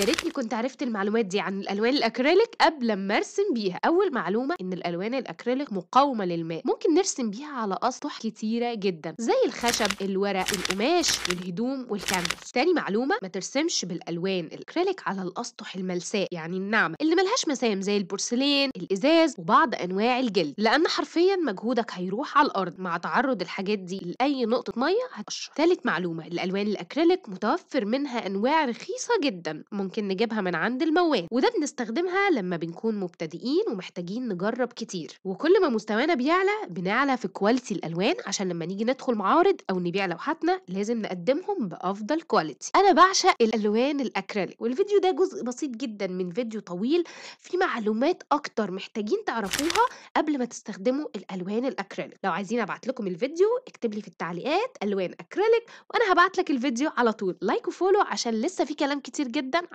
يا ريتني كنت عرفت المعلومات دي عن الالوان الاكريليك قبل ما ارسم بيها اول معلومه ان الالوان الاكريليك مقاومه للماء ممكن نرسم بيها على اسطح كتيره جدا زي الخشب الورق القماش والهدوم والكانفاس تاني معلومه ما ترسمش بالالوان الاكريليك على الاسطح الملساء يعني الناعمه اللي ملهاش مسام زي البورسلين الازاز وبعض انواع الجلد لان حرفيا مجهودك هيروح على الارض مع تعرض الحاجات دي لاي نقطه ميه هتقشر تالت معلومه الالوان الاكريليك متوفر منها انواع رخيصه جدا ممكن نجيبها من عند الموال وده بنستخدمها لما بنكون مبتدئين ومحتاجين نجرب كتير وكل ما مستوانا بيعلى بنعلى في كواليتي الالوان عشان لما نيجي ندخل معارض او نبيع لوحاتنا لازم نقدمهم بافضل كواليتي انا بعشق الالوان الاكريليك والفيديو ده جزء بسيط جدا من فيديو طويل في معلومات اكتر محتاجين تعرفوها قبل ما تستخدموا الالوان الاكريليك لو عايزين ابعت لكم الفيديو اكتب لي في التعليقات الوان اكريليك وانا هبعت لك الفيديو على طول لايك وفولو عشان لسه في كلام كتير جدا